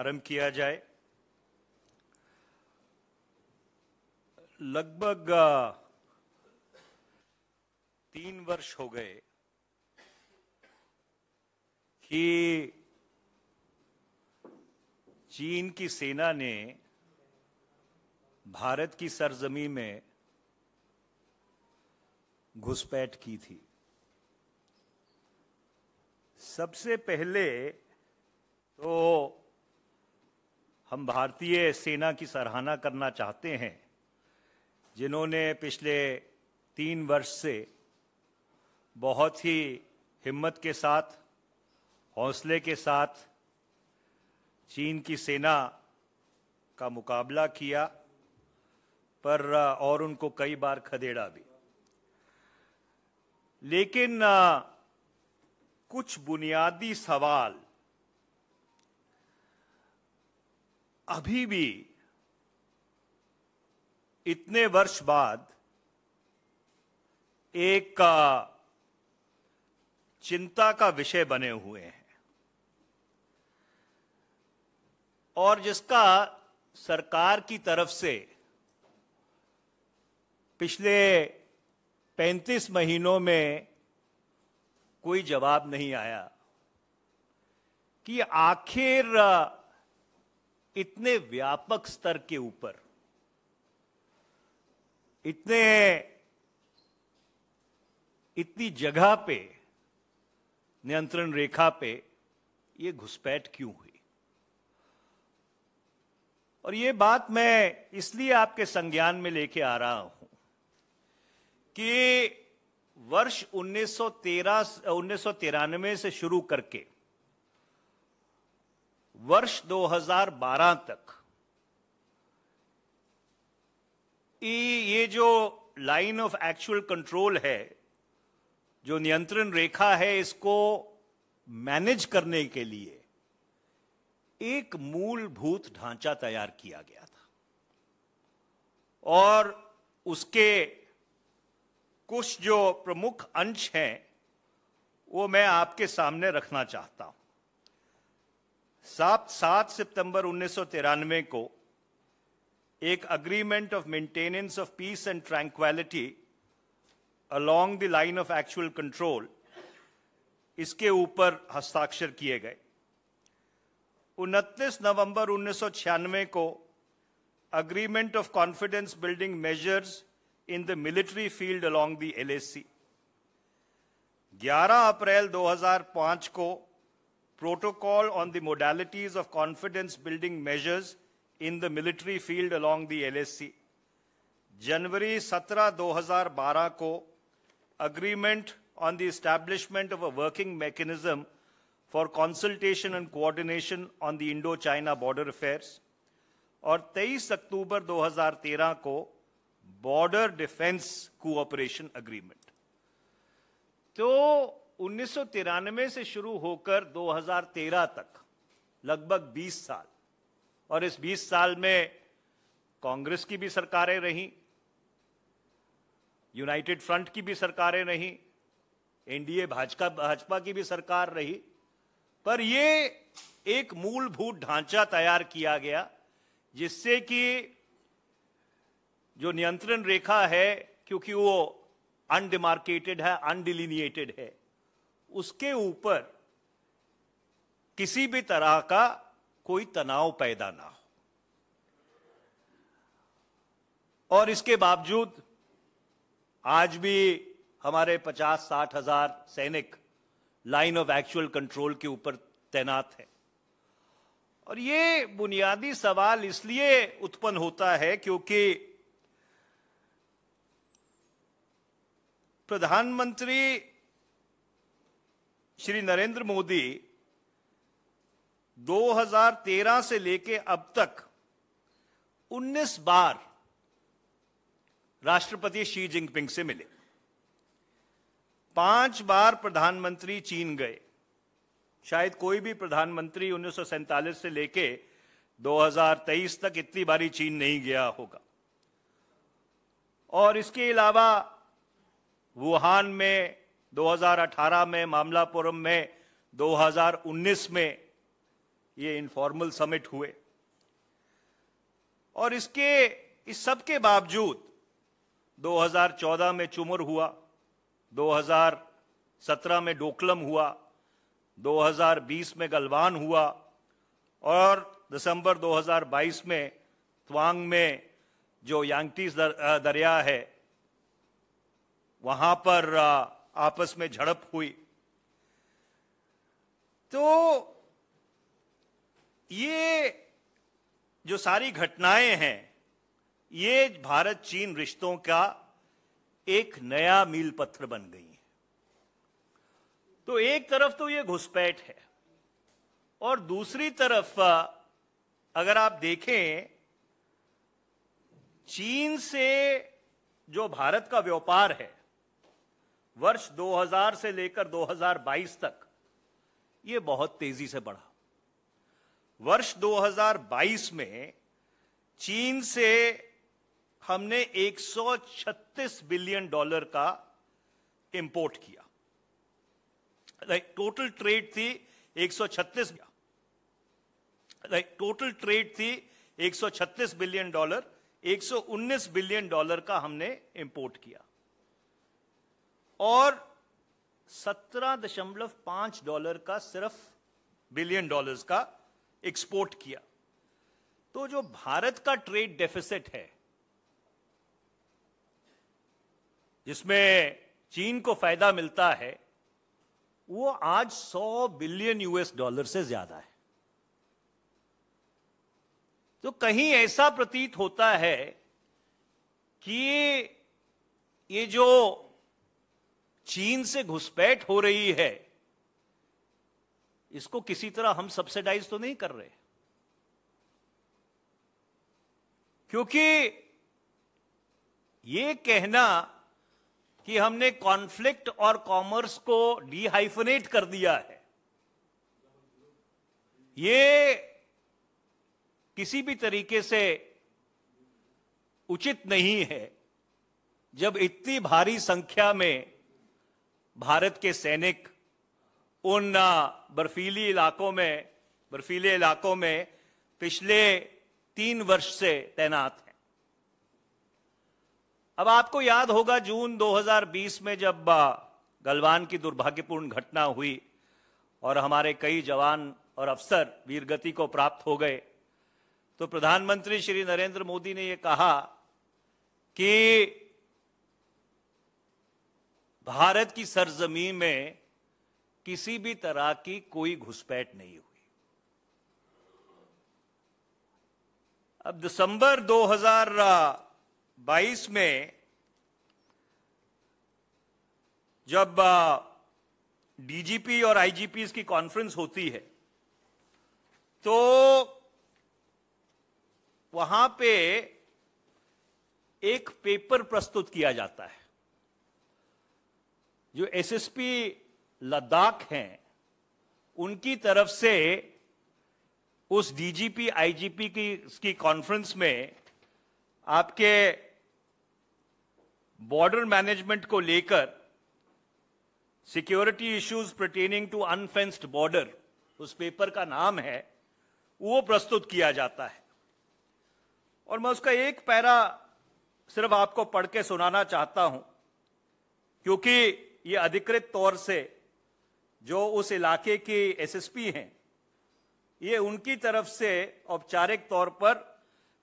आरंभ किया जाए लगभग तीन वर्ष हो गए कि चीन की सेना ने भारत की सरजमी में घुसपैठ की थी सबसे पहले तो हम भारतीय सेना की सराहना करना चाहते हैं जिन्होंने पिछले तीन वर्ष से बहुत ही हिम्मत के साथ हौसले के साथ चीन की सेना का मुकाबला किया पर और उनको कई बार खदेड़ा भी लेकिन कुछ बुनियादी सवाल अभी भी इतने वर्ष बाद एक का चिंता का विषय बने हुए हैं और जिसका सरकार की तरफ से पिछले 35 महीनों में कोई जवाब नहीं आया कि आखिर इतने व्यापक स्तर के ऊपर इतने इतनी जगह पे नियंत्रण रेखा पे ये घुसपैठ क्यों हुई और ये बात मैं इसलिए आपके संज्ञान में लेके आ रहा हूं कि वर्ष 1913 उन्नीस से शुरू करके वर्ष 2012 तक ये जो लाइन ऑफ एक्चुअल कंट्रोल है जो नियंत्रण रेखा है इसको मैनेज करने के लिए एक मूलभूत ढांचा तैयार किया गया था और उसके कुछ जो प्रमुख अंश हैं वो मैं आपके सामने रखना चाहता हूं सात सात सितंबर उन्नीस को एक agreement of maintenance of peace and tranquility along the line of actual control इसके ऊपर हस्ताक्षर किए गए उनतीस नवंबर उन्नीस को agreement of confidence building measures in the military field along the LAC 11 अप्रैल 2005 को protocol on the modalities of confidence-building measures in the military field along the LSC. January 17, 2012 को agreement on the establishment of a working mechanism for consultation and coordination on the Indo-China border affairs. Or 23 October 2013 को border defense cooperation agreement. उन्नीस से शुरू होकर 2013 तक लगभग 20 साल और इस 20 साल में कांग्रेस की भी सरकारें रहीं यूनाइटेड फ्रंट की भी सरकारें रहीं एनडीए भाजपा भाजपा की भी सरकार रही पर यह एक मूलभूत ढांचा तैयार किया गया जिससे कि जो नियंत्रण रेखा है क्योंकि वो अनडिमार्केटेड है अनडिलिनिएटेड है उसके ऊपर किसी भी तरह का कोई तनाव पैदा ना हो और इसके बावजूद आज भी हमारे 50 साठ हजार सैनिक लाइन ऑफ एक्चुअल कंट्रोल के ऊपर तैनात है और ये बुनियादी सवाल इसलिए उत्पन्न होता है क्योंकि प्रधानमंत्री श्री नरेंद्र मोदी 2013 से लेके अब तक 19 बार राष्ट्रपति शी जिनपिंग से मिले पांच बार प्रधानमंत्री चीन गए शायद कोई भी प्रधानमंत्री उन्नीस से लेके 2023 तक इतनी बारी चीन नहीं गया होगा और इसके अलावा वुहान में 2018 में मामलापुरम में 2019 में ये इनफॉर्मल समिट हुए और इसके इस सब के बावजूद 2014 में चुमर हुआ 2017 में डोकलम हुआ 2020 में गलवान हुआ और दिसंबर 2022 में त्वांग में जो यांगटी दर, दरिया है वहां पर आपस में झड़प हुई तो ये जो सारी घटनाएं हैं ये भारत चीन रिश्तों का एक नया मील पत्थर बन गई है तो एक तरफ तो ये घुसपैठ है और दूसरी तरफ अगर आप देखें चीन से जो भारत का व्यापार है वर्ष 2000 से लेकर 2022 तक यह बहुत तेजी से बढ़ा वर्ष 2022 में चीन से हमने 136 बिलियन डॉलर का इंपोर्ट किया लाइक टोटल ट्रेड थी 136 लाइक टोटल ट्रेड थी 136 बिलियन डॉलर 119 बिलियन डॉलर का हमने इंपोर्ट किया और 17.5 डॉलर का सिर्फ बिलियन डॉलर्स का एक्सपोर्ट किया तो जो भारत का ट्रेड डेफिसिट है जिसमें चीन को फायदा मिलता है वो आज 100 बिलियन यूएस डॉलर से ज्यादा है तो कहीं ऐसा प्रतीत होता है कि ये जो चीन से घुसपैठ हो रही है इसको किसी तरह हम सब्सिडाइज तो नहीं कर रहे क्योंकि ये कहना कि हमने कॉन्फ्लिक्ट और कॉमर्स को डिहाइफनेट कर दिया है ये किसी भी तरीके से उचित नहीं है जब इतनी भारी संख्या में भारत के सैनिक उन बर्फीली इलाकों में बर्फीले इलाकों में पिछले तीन वर्ष से तैनात हैं अब आपको याद होगा जून 2020 में जब गलवान की दुर्भाग्यपूर्ण घटना हुई और हमारे कई जवान और अफसर वीरगति को प्राप्त हो गए तो प्रधानमंत्री श्री नरेंद्र मोदी ने यह कहा कि भारत की सरजमी में किसी भी तरह की कोई घुसपैठ नहीं हुई अब दिसंबर 2022 में जब डीजीपी और आईजीपी की कॉन्फ्रेंस होती है तो वहां पे एक पेपर प्रस्तुत किया जाता है जो एसएसपी लद्दाख हैं उनकी तरफ से उस डीजीपी आईजीपी की की कॉन्फ्रेंस में आपके बॉर्डर मैनेजमेंट को लेकर security issues pertaining to unfenced border उस पेपर का नाम है वो प्रस्तुत किया जाता है और मैं उसका एक पैरा सिर्फ आपको पढ़ के सुनाना चाहता हूं क्योंकि ये अधिकृत तौर से जो उस इलाके की एसएसपी हैं ये उनकी तरफ से औपचारिक तौर पर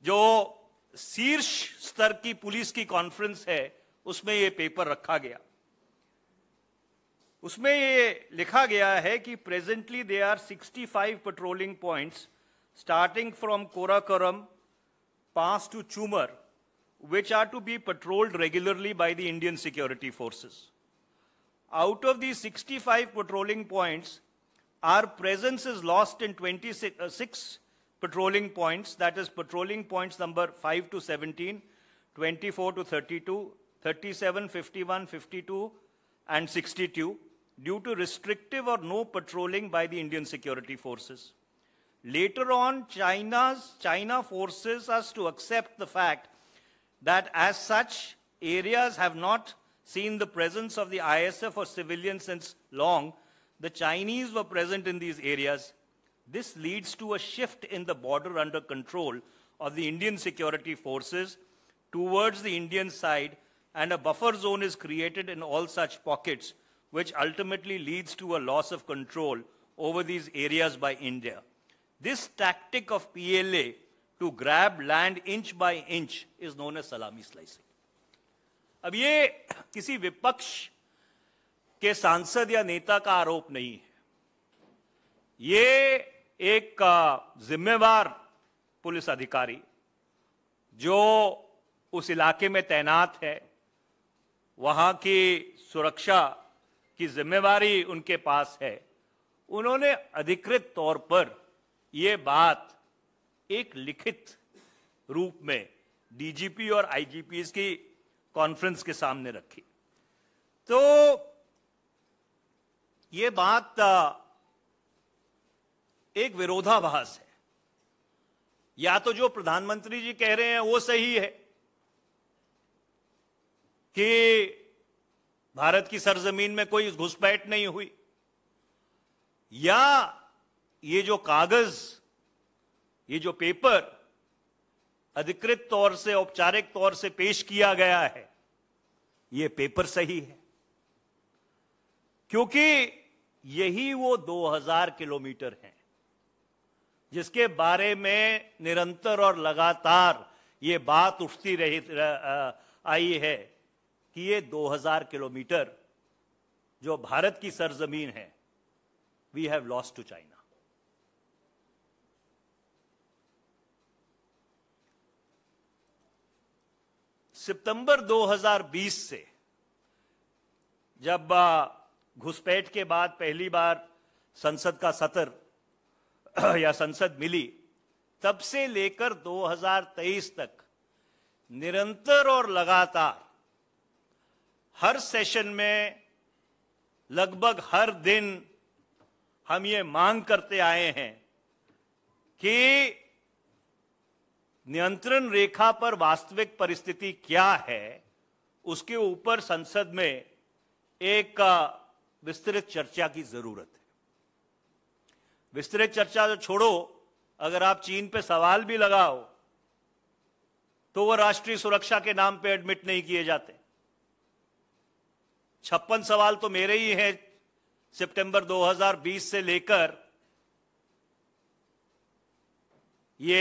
जो शीर्ष स्तर की पुलिस की कॉन्फ्रेंस है उसमें ये पेपर रखा गया उसमें ये लिखा गया है कि presently they are 65 patrolling points starting from Karakoram pass to Chumar which are to be patrolled regularly by the Indian security forces Out of these 65 patrolling points, our presence is lost in 26 uh, patrolling points, that is patrolling points number 5 to 17, 24 to 32, 37, 51, 52, and 62, due to restrictive or no patrolling by the Indian security forces. Later on, China's, China forces us to accept the fact that as such, areas have not seen the presence of the ISF or civilians since long, the Chinese were present in these areas. This leads to a shift in the border under control of the Indian security forces towards the Indian side, and a buffer zone is created in all such pockets, which ultimately leads to a loss of control over these areas by India. This tactic of PLA to grab land inch by inch is known as salami slicing. अब ये किसी विपक्ष के सांसद या नेता का आरोप नहीं है ये एक जिम्मेवार पुलिस अधिकारी जो उस इलाके में तैनात है वहां की सुरक्षा की जिम्मेवारी उनके पास है उन्होंने अधिकृत तौर पर यह बात एक लिखित रूप में डीजीपी और आईजीपीज की कॉन्फ्रेंस के सामने रखी तो ये बात एक विरोधाभास है या तो जो प्रधानमंत्री जी कह रहे हैं वो सही है कि भारत की सरजमीन में कोई घुसपैठ नहीं हुई या ये जो कागज ये जो पेपर अधिकृत तौर से औपचारिक तौर से पेश किया गया है ये पेपर सही है क्योंकि यही वो 2000 किलोमीटर हैं जिसके बारे में निरंतर और लगातार ये बात उठती रही आई है कि ये 2000 किलोमीटर जो भारत की सरजमीन है we have lost to China सितंबर 2020 से जब घुसपैठ के बाद पहली बार संसद का सत्र या संसद मिली तब से लेकर 2023 तक निरंतर और लगातार हर सेशन में लगभग हर दिन हम ये मांग करते आए हैं कि नियंत्रण रेखा पर वास्तविक परिस्थिति क्या है उसके ऊपर संसद में एक विस्तृत चर्चा की जरूरत है विस्तृत चर्चा जो तो छोड़ो अगर आप चीन पे सवाल भी लगाओ तो वह राष्ट्रीय सुरक्षा के नाम पे एडमिट नहीं किए जाते छप्पन सवाल तो मेरे ही हैं सितंबर 2020 से लेकर ये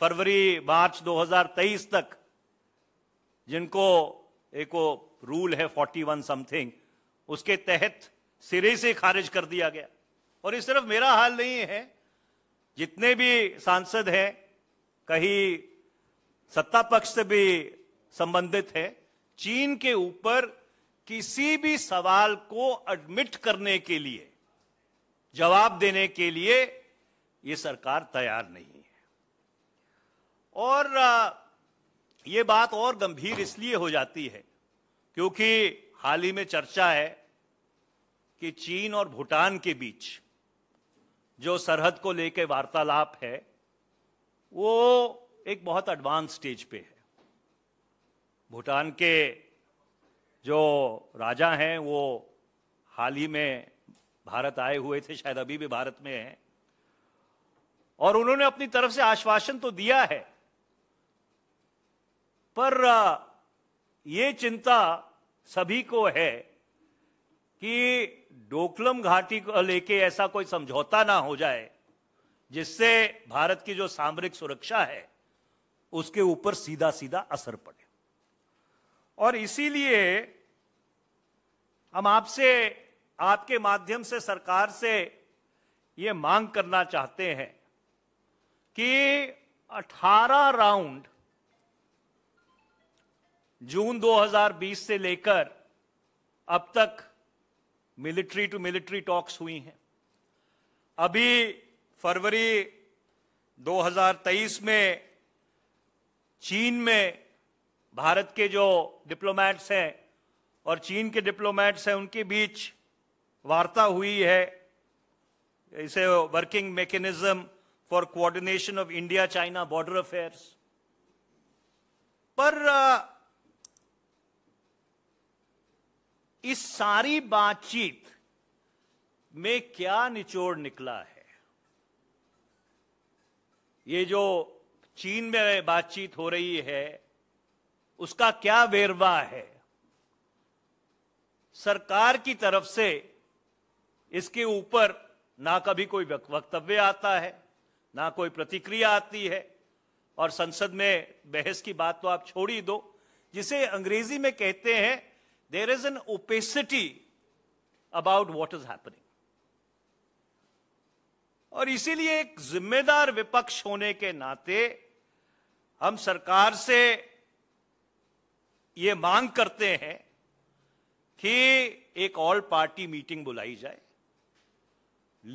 फरवरी मार्च 2023 तक जिनको एक वो रूल है 41 समथिंग उसके तहत सिरे से खारिज कर दिया गया और ये सिर्फ मेरा हाल नहीं है जितने भी सांसद हैं कहीं सत्ता पक्ष से भी संबंधित है चीन के ऊपर किसी भी सवाल को एडमिट करने के लिए जवाब देने के लिए ये सरकार तैयार नहीं है और ये बात और गंभीर इसलिए हो जाती है क्योंकि हाल ही में चर्चा है कि चीन और भूटान के बीच जो सरहद को लेकर वार्तालाप है वो एक बहुत एडवांस स्टेज पे है भूटान के जो राजा हैं वो हाल ही में भारत आए हुए थे शायद अभी भी भारत में हैं और उन्होंने अपनी तरफ से आश्वासन तो दिया है पर ये चिंता सभी को है कि डोकलम घाटी को लेके ऐसा कोई समझौता ना हो जाए जिससे भारत की जो सामरिक सुरक्षा है उसके ऊपर सीधा सीधा असर पड़े और इसीलिए हम आपसे आपके माध्यम से सरकार से ये मांग करना चाहते हैं कि 18 राउंड जून 2020 से लेकर अब तक मिलिट्री टू मिलिट्री टॉक्स हुई हैं अभी फरवरी 2023 में चीन में भारत के जो डिप्लोमेट्स हैं और चीन के डिप्लोमेट्स हैं उनके बीच वार्ता हुई है इसे working mechanism for coordination of India China border affairs पर इस सारी बातचीत में क्या निचोड़ निकला है ये जो चीन में बातचीत हो रही है उसका क्या वेरवा है सरकार की तरफ से इसके ऊपर ना कभी कोई वक्तव्य आता है ना कोई प्रतिक्रिया आती है और संसद में बहस की बात तो आप छोड़ ही दो जिसे अंग्रेजी में कहते हैं there is an opacity about what is happening. और इसीलिए एक जिम्मेदार विपक्ष होने के नाते हम सरकार से ये मांग करते हैं कि एक ऑल पार्टी मीटिंग बुलाई जाए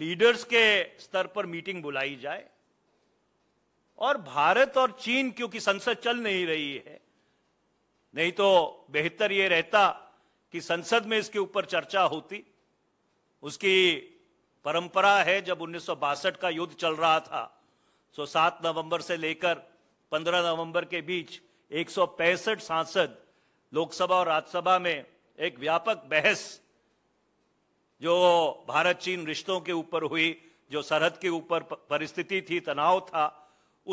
लीडर्स के स्तर पर मीटिंग बुलाई जाए और भारत और चीन क्योंकि संसद चल नहीं रही है नहीं तो बेहतर ये रहता कि संसद में इसके ऊपर चर्चा होती उसकी परंपरा है जब उन्नीस का युद्ध चल रहा था सो तो 7 नवंबर से लेकर 15 नवंबर के बीच एक सांसद लोकसभा और राज्यसभा में एक व्यापक बहस जो भारत चीन रिश्तों के ऊपर हुई जो सरहद के ऊपर परिस्थिति थी तनाव था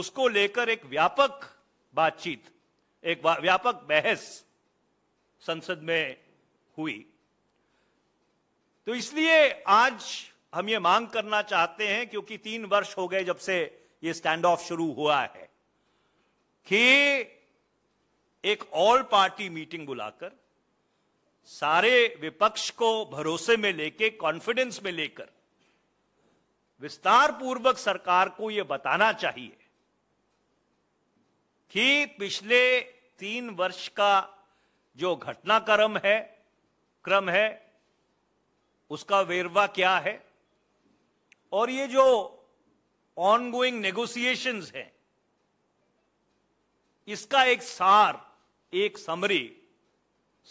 उसको लेकर एक व्यापक बातचीत एक व्यापक बहस संसद में हुई तो इसलिए आज हम ये मांग करना चाहते हैं क्योंकि तीन वर्ष हो गए जब से ये स्टैंड ऑफ शुरू हुआ है कि एक ऑल पार्टी मीटिंग बुलाकर सारे विपक्ष को भरोसे में लेके कॉन्फिडेंस में लेकर विस्तार पूर्वक सरकार को यह बताना चाहिए कि पिछले तीन वर्ष का जो घटनाक्रम है क्रम है उसका वेरवा क्या है और ये जो ऑनगोइंग नेगोसिएशन है इसका एक सार एक समरी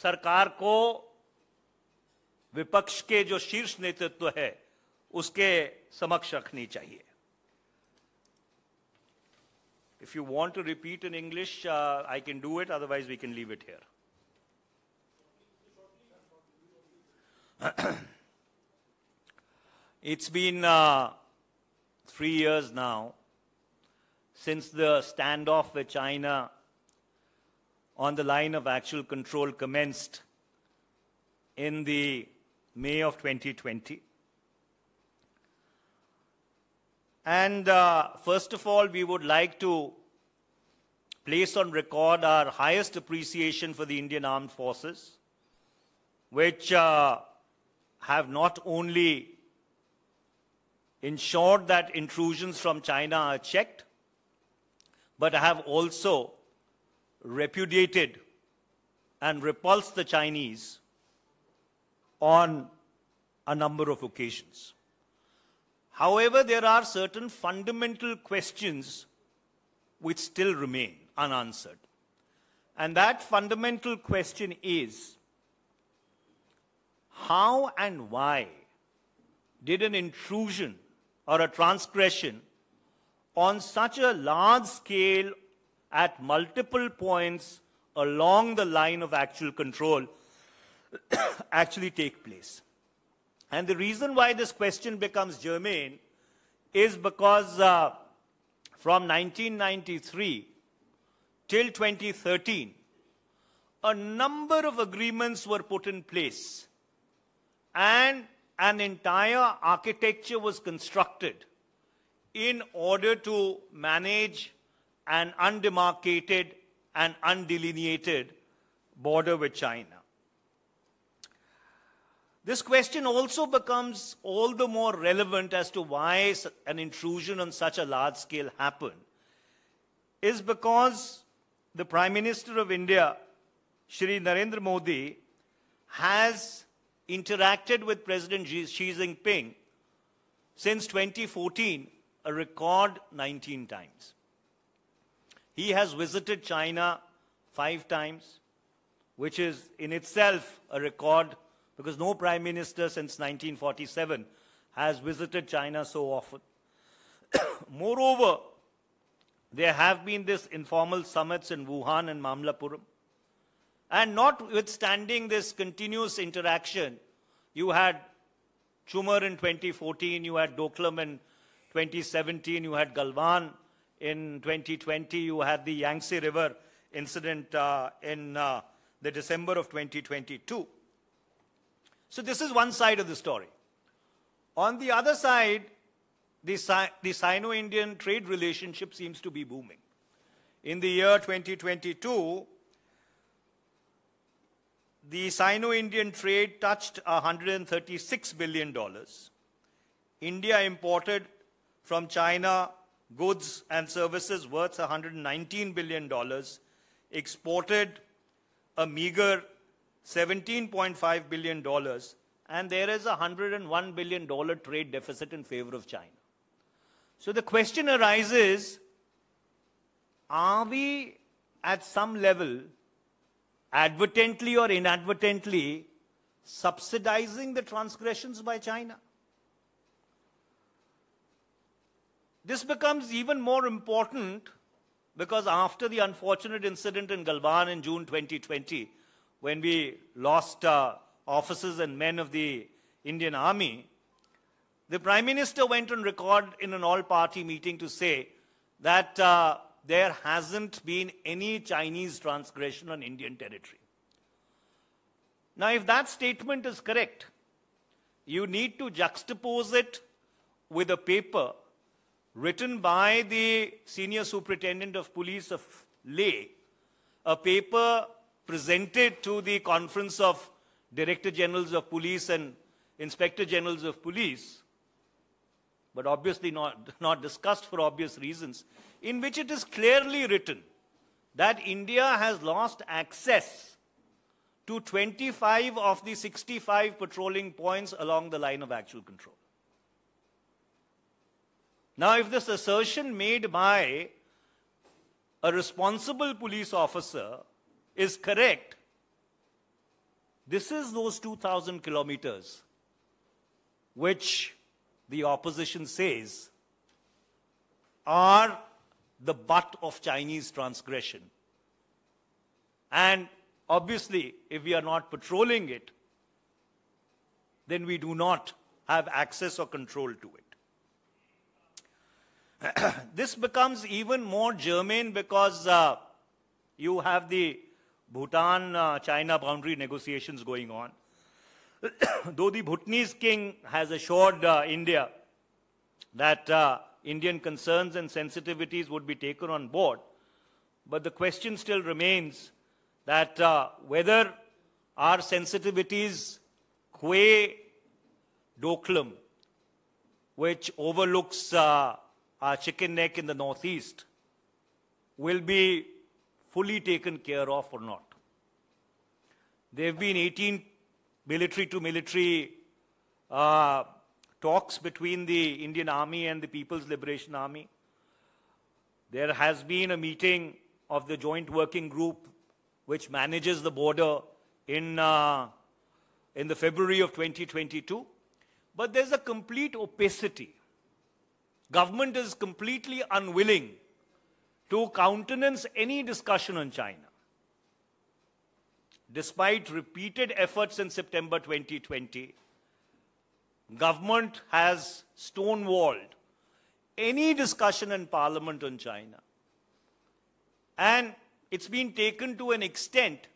सरकार को विपक्ष के जो शीर्ष नेतृत्व है उसके समक्ष रखनी चाहिए if you want to repeat in English I can do it otherwise we can leave it here it's been uh, three years now since the standoff with China on the line of actual control commenced in the May of 2020. And uh, first of all, we would like to place on record our highest appreciation for the Indian Armed Forces, which uh, have not only ensured that intrusions from China are checked, but have also repudiated and repulsed the Chinese on a number of occasions. However, there are certain fundamental questions which still remain unanswered. And that fundamental question is how and why did an intrusion or a transgression on such a large scale at multiple points along the line of actual control actually take place? And the reason why this question becomes germane is because uh, from 1993 till 2013, a number of agreements were put in place and an entire architecture was constructed in order to manage an undemarcated and undelineated border with China. This question also becomes all the more relevant as to why an intrusion on such a large scale happened, is because the Prime Minister of India, Shri Narendra Modi, has interacted with President Xi Jinping since 2014 a record 19 times. He has visited China five times, which is in itself a record because no prime minister since 1947 has visited China so often. Moreover, there have been these informal summits in Wuhan and Mamlapuram. And notwithstanding this continuous interaction, you had Schumer in 2014, you had Doklam in 2017, you had Galvan in 2020, you had the Yangtze River incident uh, in uh, the December of 2022. So this is one side of the story. On the other side, the, si the Sino-Indian trade relationship seems to be booming. In the year 2022, the Sino-Indian trade touched $136 billion. India imported from China goods and services worth $119 billion, exported a meager $17.5 billion, and there is a $101 billion trade deficit in favor of China. So the question arises, are we at some level advertently or inadvertently subsidizing the transgressions by China. This becomes even more important because after the unfortunate incident in Galwan in June 2020, when we lost uh, officers and men of the Indian Army, the Prime Minister went on record in an all-party meeting to say that uh, there hasn't been any Chinese transgression on Indian territory. Now, if that statement is correct, you need to juxtapose it with a paper written by the senior superintendent of police of Leh, a paper presented to the conference of director generals of police and inspector generals of police, but obviously not, not discussed for obvious reasons, in which it is clearly written that India has lost access to 25 of the 65 patrolling points along the line of actual control. Now, if this assertion made by a responsible police officer is correct, this is those 2,000 kilometers which the opposition says are the butt of Chinese transgression. And obviously, if we are not patrolling it, then we do not have access or control to it. this becomes even more germane because uh, you have the Bhutan-China uh, boundary negotiations going on. Though the Bhutanese king has assured uh, India that uh, Indian concerns and sensitivities would be taken on board. But the question still remains that uh, whether our sensitivities qua Doklam, which overlooks uh, our chicken neck in the northeast, will be fully taken care of or not. There have been 18 military to military uh, talks between the Indian Army and the People's Liberation Army. There has been a meeting of the Joint Working Group which manages the border in, uh, in the February of 2022. But there's a complete opacity. Government is completely unwilling to countenance any discussion on China despite repeated efforts in September 2020, government has stonewalled any discussion in parliament on China. And it's been taken to an extent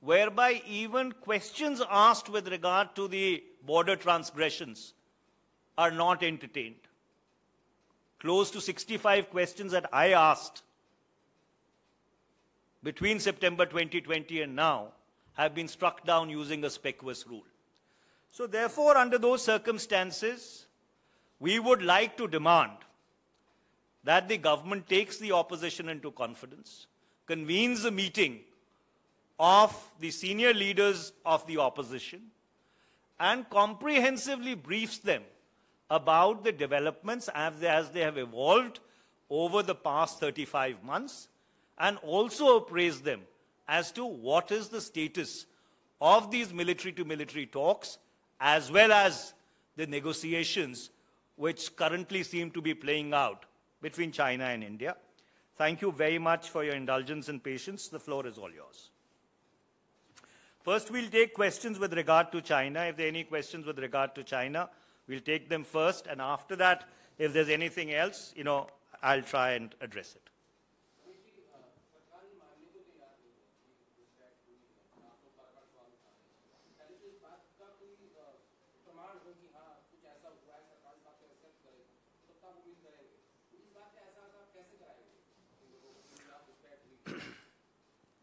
whereby even questions asked with regard to the border transgressions are not entertained. Close to 65 questions that I asked between September 2020 and now have been struck down using a specious rule. So therefore, under those circumstances, we would like to demand that the government takes the opposition into confidence, convenes a meeting of the senior leaders of the opposition, and comprehensively briefs them about the developments as they, as they have evolved over the past 35 months, and also appraise them as to what is the status of these military to military talks as well as the negotiations which currently seem to be playing out between China and India. Thank you very much for your indulgence and patience. The floor is all yours. First, we'll take questions with regard to China. If there are any questions with regard to China, we'll take them first. And after that, if there's anything else, you know, I'll try and address it.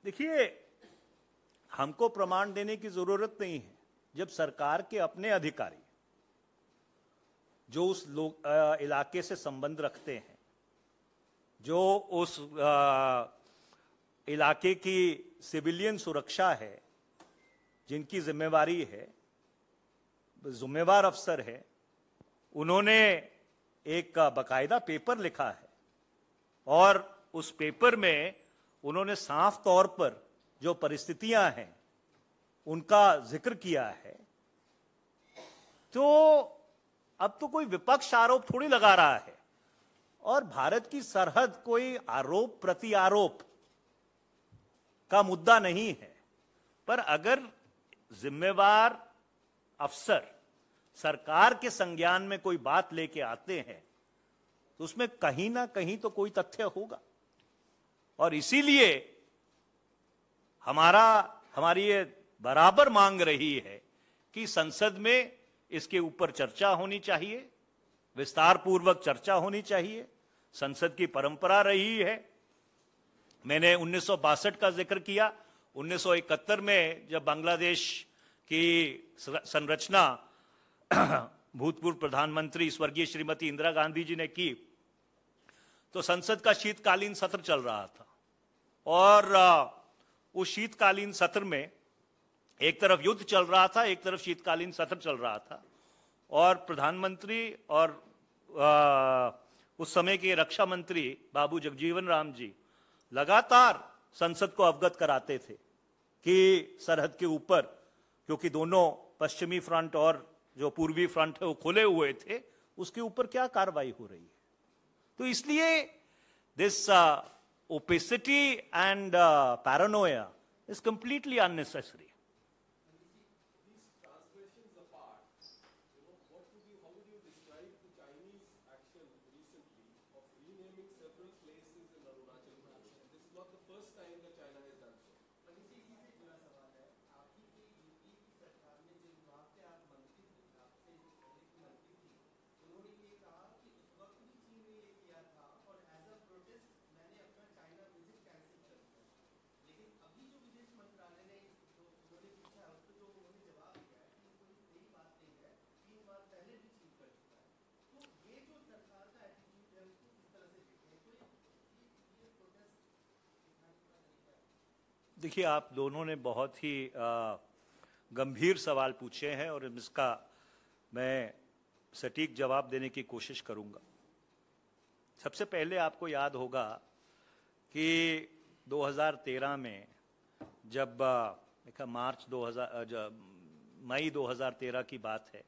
देखिए हमको प्रमाण देने की जरूरत नहीं है जब सरकार के अपने अधिकारी जो उस लोग इलाके से संबंध रखते हैं जो उस आ, इलाके की सिविलियन सुरक्षा है जिनकी जिम्मेवारी है जिम्मेवार अफसर है उन्होंने एक बकायदा पेपर लिखा है और उस पेपर में उन्होंने साफ तौर पर जो परिस्थितियां हैं उनका जिक्र किया है तो अब तो कोई विपक्ष आरोप थोड़ी लगा रहा है और भारत की सरहद कोई आरोप प्रति आरोप का मुद्दा नहीं है पर अगर जिम्मेवार अफसर सरकार के संज्ञान में कोई बात लेके आते हैं तो उसमें कहीं ना कहीं तो कोई तथ्य होगा और इसीलिए हमारा हमारी ये बराबर मांग रही है कि संसद में इसके ऊपर चर्चा होनी चाहिए विस्तार पूर्वक चर्चा होनी चाहिए संसद की परंपरा रही है मैंने उन्नीस का जिक्र किया 1971 में जब बांग्लादेश की संरचना भूतपूर्व प्रधानमंत्री स्वर्गीय श्रीमती इंदिरा गांधी जी ने की तो संसद का शीतकालीन सत्र चल रहा था और उस शीतकालीन सत्र में एक तरफ युद्ध चल रहा था एक तरफ शीतकालीन सत्र चल रहा था और प्रधानमंत्री और आ, उस समय के रक्षा मंत्री बाबू जगजीवन राम जी लगातार संसद को अवगत कराते थे कि सरहद के ऊपर क्योंकि दोनों पश्चिमी फ्रंट और जो पूर्वी फ्रंट है वो खुले हुए थे उसके ऊपर क्या कार्रवाई हो रही है So, इसलिए this uh, opacity and uh, paranoia is completely unnecessary. देखिए आप दोनों ने बहुत ही गंभीर सवाल पूछे हैं और इसका मैं सटीक जवाब देने की कोशिश करूंगा सबसे पहले आपको याद होगा कि 2013 में जब देखा मार्च 2000 मई 2013 की बात है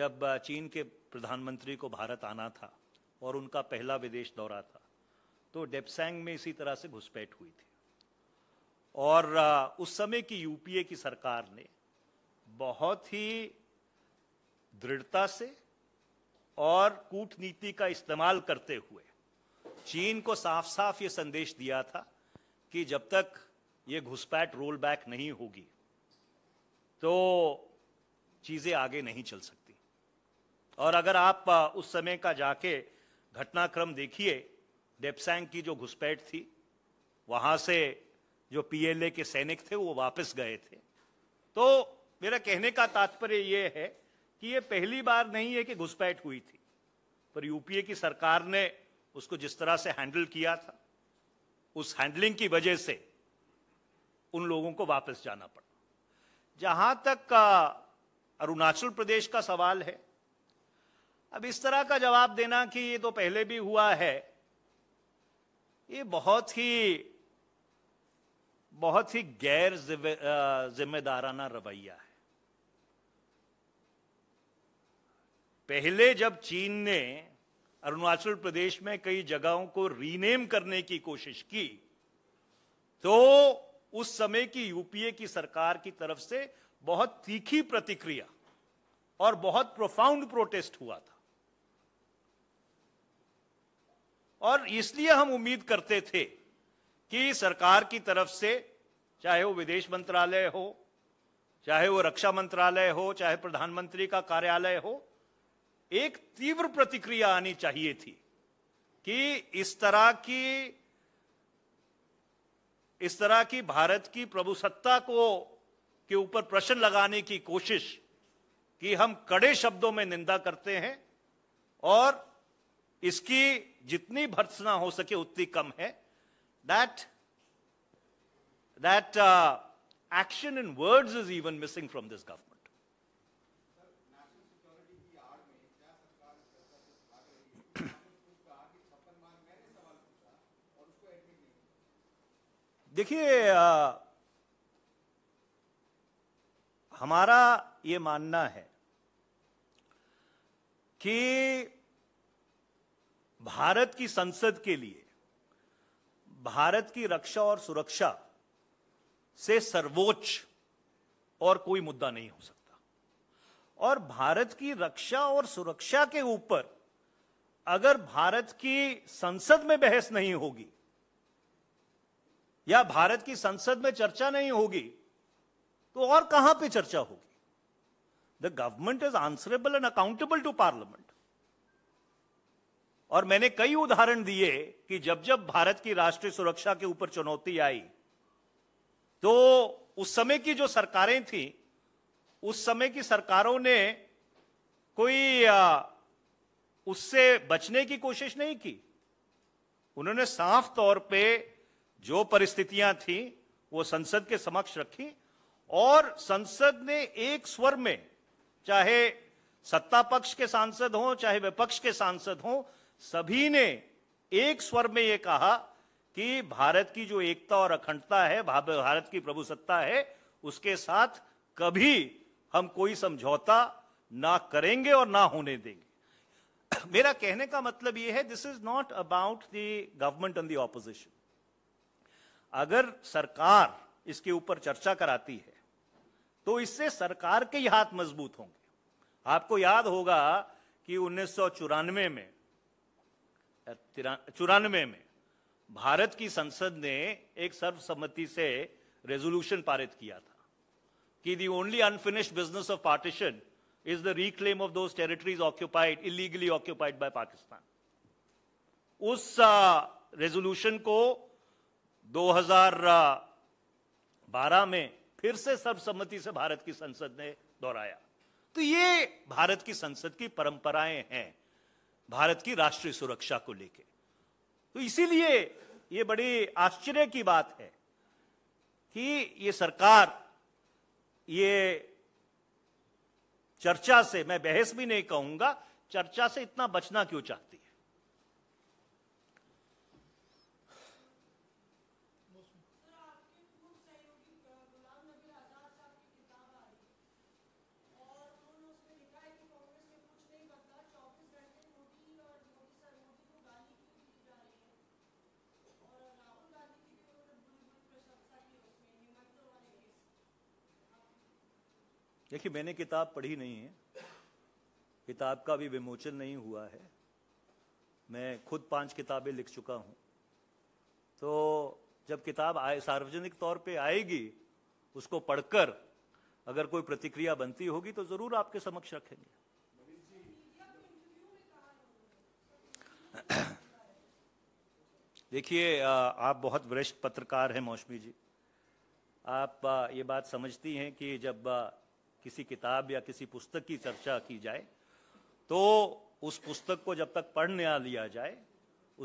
जब चीन के प्रधानमंत्री को भारत आना था और उनका पहला विदेश दौरा था तो डेपसैंग में इसी तरह से घुसपैठ हुई थी और उस समय की यूपीए की सरकार ने बहुत ही दृढ़ता से और कूटनीति का इस्तेमाल करते हुए चीन को साफ साफ ये संदेश दिया था कि जब तक ये घुसपैठ रोल बैक नहीं होगी तो चीज़ें आगे नहीं चल सकती और अगर आप उस समय का जाके घटनाक्रम देखिए डेपसैंग की जो घुसपैठ थी वहां से जो पीएलए के सैनिक थे वो वापस गए थे तो मेरा कहने का तात्पर्य ये है कि ये पहली बार नहीं है कि घुसपैठ हुई थी पर यूपीए की सरकार ने उसको जिस तरह से हैंडल किया था उस हैंडलिंग की वजह से उन लोगों को वापस जाना पड़ा जहां तक अरुणाचल प्रदेश का सवाल है अब इस तरह का जवाब देना कि ये तो पहले भी हुआ है ये बहुत ही बहुत ही गैर जिम्मेदाराना रवैया है पहले जब चीन ने अरुणाचल प्रदेश में कई जगहों को रीनेम करने की कोशिश की तो उस समय की यूपीए की सरकार की तरफ से बहुत तीखी प्रतिक्रिया और बहुत प्रोफाउंड प्रोटेस्ट हुआ था और इसलिए हम उम्मीद करते थे कि सरकार की तरफ से चाहे वो विदेश मंत्रालय हो चाहे वो रक्षा मंत्रालय हो चाहे प्रधानमंत्री का कार्यालय हो एक तीव्र प्रतिक्रिया आनी चाहिए थी कि इस तरह की इस तरह की भारत की प्रभुसत्ता को के ऊपर प्रश्न लगाने की कोशिश कि हम कड़े शब्दों में निंदा करते हैं और इसकी जितनी भर्सना हो सके उतनी कम है that, that uh, action in words is even missing from this government. देखिए हमारा ये मानना है कि भारत की संसद के लिए भारत की रक्षा और सुरक्षा से सर्वोच्च और कोई मुद्दा नहीं हो सकता और भारत की रक्षा और सुरक्षा के ऊपर अगर भारत की संसद में बहस नहीं होगी या भारत की संसद में चर्चा नहीं होगी तो और कहां पे चर्चा होगी the government is answerable and accountable to parliament और मैंने कई उदाहरण दिए कि जब जब भारत की राष्ट्रीय सुरक्षा के ऊपर चुनौती आई तो उस समय की जो सरकारें थी उस समय की सरकारों ने कोई आ, उससे बचने की कोशिश नहीं की उन्होंने साफ तौर पे जो परिस्थितियां थी वो संसद के समक्ष रखी और संसद ने एक स्वर में चाहे सत्ता पक्ष के सांसद हों चाहे विपक्ष के सांसद हों सभी ने एक स्वर में यह कहा कि भारत की जो एकता और अखंडता है भारत की प्रभुसत्ता है उसके साथ कभी हम कोई समझौता ना करेंगे और ना होने देंगे मेरा कहने का मतलब यह है this is not about the government on the opposition अगर सरकार इसके ऊपर चर्चा कराती है तो इससे सरकार के ही हाथ मजबूत होंगे आपको याद होगा कि उन्नीस में चौरानवे में भारत की संसद ने एक सर्वसम्मति से रेजोल्यूशन पारित किया था कि the only unfinished business of partition is the reclaim of those territories occupied illegally occupied by Pakistan उस रेजोल्यूशन को 2012 में फिर से सर्वसम्मति से भारत की संसद ने दोहराया तो ये भारत की संसद की परंपराएं हैं भारत की राष्ट्रीय सुरक्षा को लेकर तो इसीलिए ये बड़ी आश्चर्य की बात है कि ये सरकार ये चर्चा से मैं बहस भी नहीं कहूंगा चर्चा से इतना बचना क्यों चाहती देखिए मैंने किताब पढ़ी नहीं है किताब का भी विमोचन नहीं हुआ है मैं खुद पांच किताबें लिख चुका हूं तो जब किताब आए सार्वजनिक तौर पे आएगी उसको पढ़कर अगर कोई प्रतिक्रिया बनती होगी तो जरूर आपके समक्ष रखेंगे देखिए आप बहुत वरिष्ठ पत्रकार हैं मौसमी जी आप ये बात समझती हैं कि जब किसी किताब या किसी पुस्तक की चर्चा की जाए तो उस पुस्तक को जब तक पढ़ न लिया जाए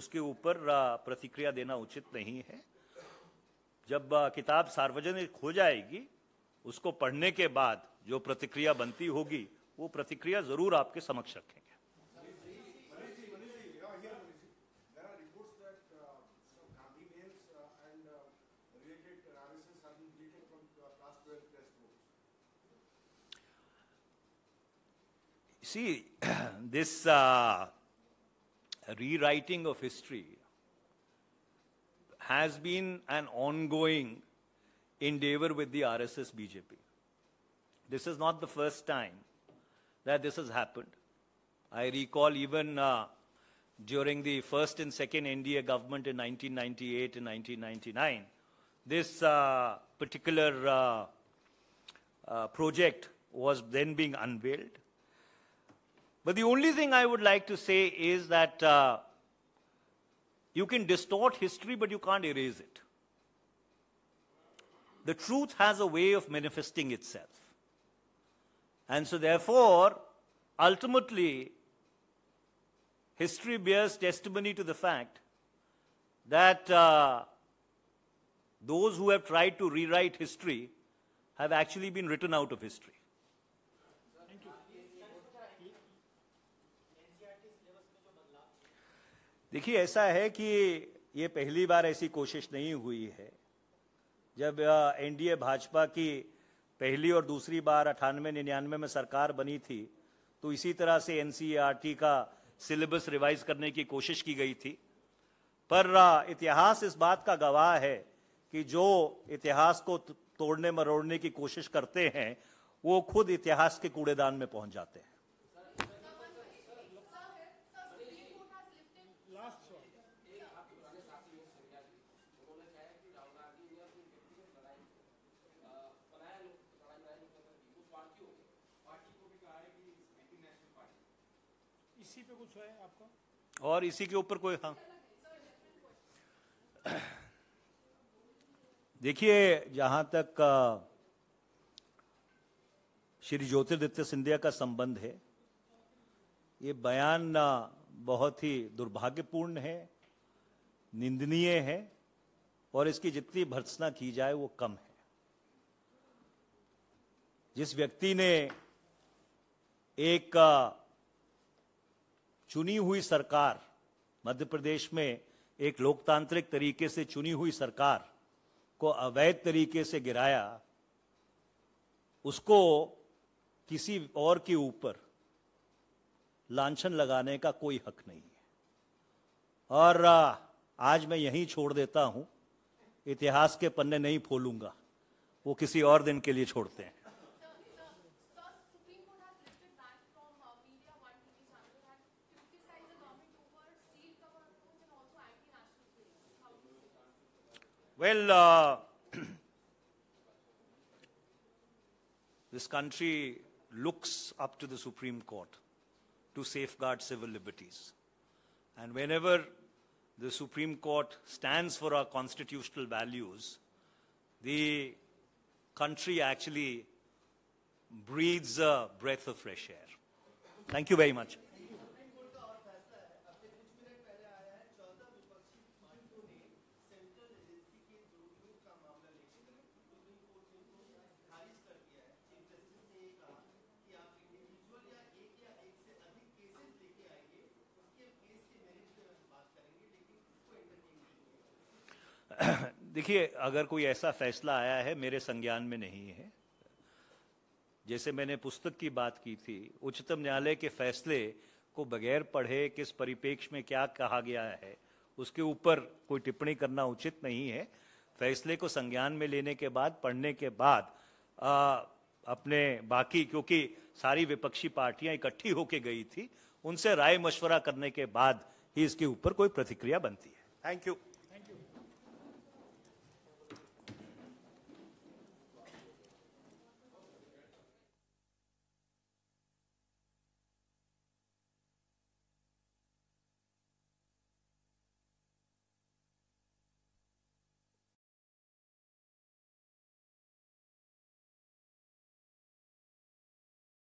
उसके ऊपर प्रतिक्रिया देना उचित नहीं है जब किताब सार्वजनिक हो जाएगी उसको पढ़ने के बाद जो प्रतिक्रिया बनती होगी वो प्रतिक्रिया जरूर आपके समक्ष रखें see, this uh, rewriting of history has been an ongoing endeavor with the RSS BJP. This is not the first time that this has happened. I recall even uh, during the first and second NDA government in 1998 and 1999, this uh, particular uh, uh, project was then being unveiled. But the only thing I would like to say is that uh, you can distort history, but you can't erase it. The truth has a way of manifesting itself. And so, therefore, ultimately, history bears testimony to the fact that uh, those who have tried to rewrite history have actually been written out of history. देखिए ऐसा है कि ये पहली बार ऐसी कोशिश नहीं हुई है जब एनडीए भाजपा की पहली और दूसरी बार अठानवे निन्यानवे में सरकार बनी थी तो इसी तरह से एनसीईआरटी का सिलेबस रिवाइज करने की कोशिश की गई थी पर इतिहास इस बात का गवाह है कि जो इतिहास को तोड़ने मरोड़ने की कोशिश करते हैं वो खुद इतिहास के कूड़ेदान में पहुंच जाते हैं इसी पे कुछ है आपका और इसी के ऊपर कोई हाँ देखिए जहां तक श्री ज्योतिरादित्य सिंधिया का संबंध है ये बयान बहुत ही दुर्भाग्यपूर्ण है निंदनीय है और इसकी जितनी भर्सना की जाए वो कम है जिस व्यक्ति ने एक चुनी हुई सरकार मध्य प्रदेश में एक लोकतांत्रिक तरीके से चुनी हुई सरकार को अवैध तरीके से गिराया उसको किसी और के ऊपर लांछन लगाने का कोई हक नहीं है और आज मैं यहीं छोड़ देता हूं इतिहास के पन्ने नहीं फोलूंगा वो किसी और दिन के लिए छोड़ते हैं Well, uh, this country looks up to the Supreme Court to safeguard civil liberties. And whenever the Supreme Court stands for our constitutional values, the country actually breathes a breath of fresh air. Thank you very much. देखिए अगर कोई ऐसा फैसला आया है मेरे संज्ञान में नहीं है जैसे मैंने पुस्तक की बात की थी उच्चतम न्यायालय के फैसले को बगैर पढ़े किस परिपेक्ष में क्या कहा गया है उसके ऊपर कोई टिप्पणी करना उचित नहीं है फैसले को संज्ञान में लेने के बाद पढ़ने के बाद आ, अपने बाकी क्योंकि सारी विपक्षी पार्टियां इकट्ठी होके गई थी उनसे राय मशवरा करने के बाद ही इसके ऊपर कोई प्रतिक्रिया बनती है थैंक यू